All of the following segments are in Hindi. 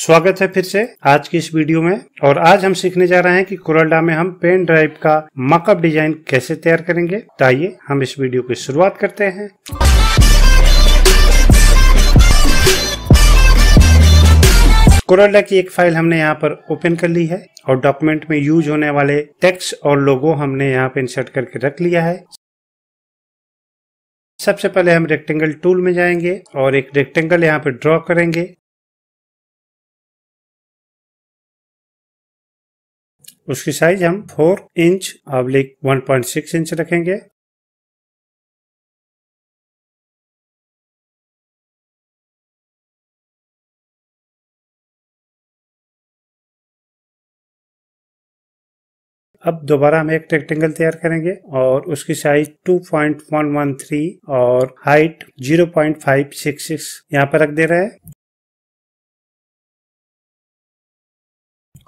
स्वागत है फिर से आज की इस वीडियो में और आज हम सीखने जा रहे हैं कि कुरलडा में हम पेन ड्राइव का मकअप डिजाइन कैसे तैयार करेंगे तो आइए हम इस वीडियो की शुरुआत करते हैं कुरलडा की एक फाइल हमने यहाँ पर ओपन कर ली है और डॉक्यूमेंट में यूज होने वाले टेक्स्ट और लोगो हमने यहाँ पे इंसर्ट करके रख लिया है सबसे पहले हम रेक्टेंगल टूल में जाएंगे और एक रेक्टेंगल यहाँ पे ड्रॉ करेंगे उसकी साइज हम 4 इंच अब्लिक 1.6 इंच रखेंगे अब दोबारा हम एक रेक्टेंगल तैयार करेंगे और उसकी साइज 2.113 और हाइट 0.566 यहाँ पर रख दे रहे हैं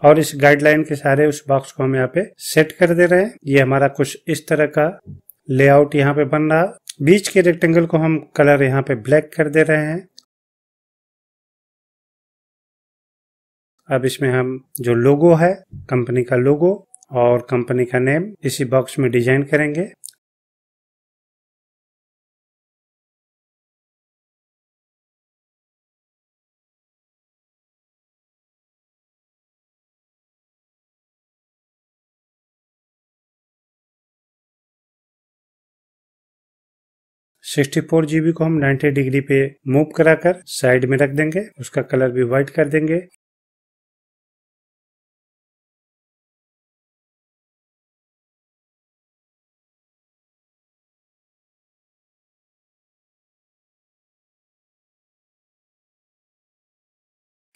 और इस गाइडलाइन के सारे उस बॉक्स को हम यहाँ पे सेट कर दे रहे हैं ये हमारा कुछ इस तरह का लेआउट यहाँ पे बन रहा बीच के रेक्टेंगल को हम कलर यहाँ पे ब्लैक कर दे रहे हैं अब इसमें हम जो लोगो है कंपनी का लोगो और कंपनी का नेम इसी बॉक्स में डिजाइन करेंगे 64 जीबी को हम 90 डिग्री पे मूव कराकर साइड में रख देंगे उसका कलर भी व्हाइट कर देंगे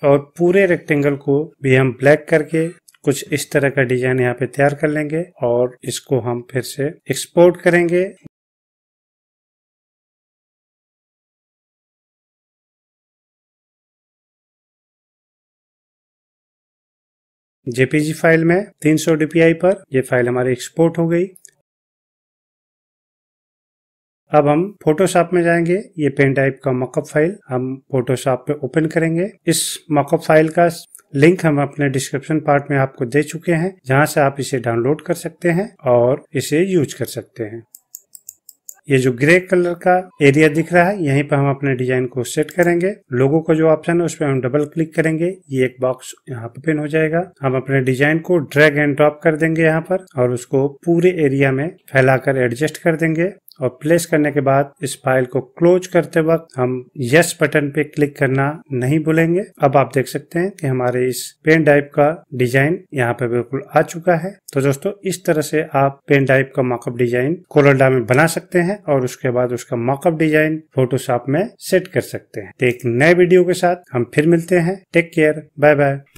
और पूरे रेक्टेंगल को भी हम ब्लैक करके कुछ इस तरह का डिजाइन यहाँ पे तैयार कर लेंगे और इसको हम फिर से एक्सपोर्ट करेंगे जेपीजी फाइल में 300 डीपीआई पर यह फाइल हमारी एक्सपोर्ट हो गई अब हम फोटोशॉप में जाएंगे ये पेन टाइप का मॉकअप फाइल हम फोटोशॉप पे ओपन करेंगे इस मॉकअप फाइल का लिंक हम अपने डिस्क्रिप्शन पार्ट में आपको दे चुके हैं जहां से आप इसे डाउनलोड कर सकते हैं और इसे यूज कर सकते हैं ये जो ग्रे कलर का एरिया दिख रहा है यहीं पर हम अपने डिजाइन को सेट करेंगे लोगो का जो ऑप्शन है उस पर हम डबल क्लिक करेंगे ये एक बॉक्स यहाँ पर पिन हो जाएगा हम अपने डिजाइन को ड्रैग एंड ड्रॉप कर देंगे यहाँ पर और उसको पूरे एरिया में फैलाकर एडजस्ट कर देंगे और प्लेस करने के बाद इस फाइल को क्लोज करते वक्त हम यस बटन पे क्लिक करना नहीं भूलेंगे अब आप देख सकते हैं कि हमारे इस पेन ड्राइव का डिजाइन यहाँ पे बिल्कुल आ चुका है तो दोस्तों इस तरह से आप पेन ड्राइव का मॉकअप डिजाइन कोलोडा में बना सकते हैं और उसके बाद उसका मॉकअप डिजाइन फोटोशॉप में सेट कर सकते हैं तो एक नए वीडियो के साथ हम फिर मिलते हैं टेक केयर बाय बाय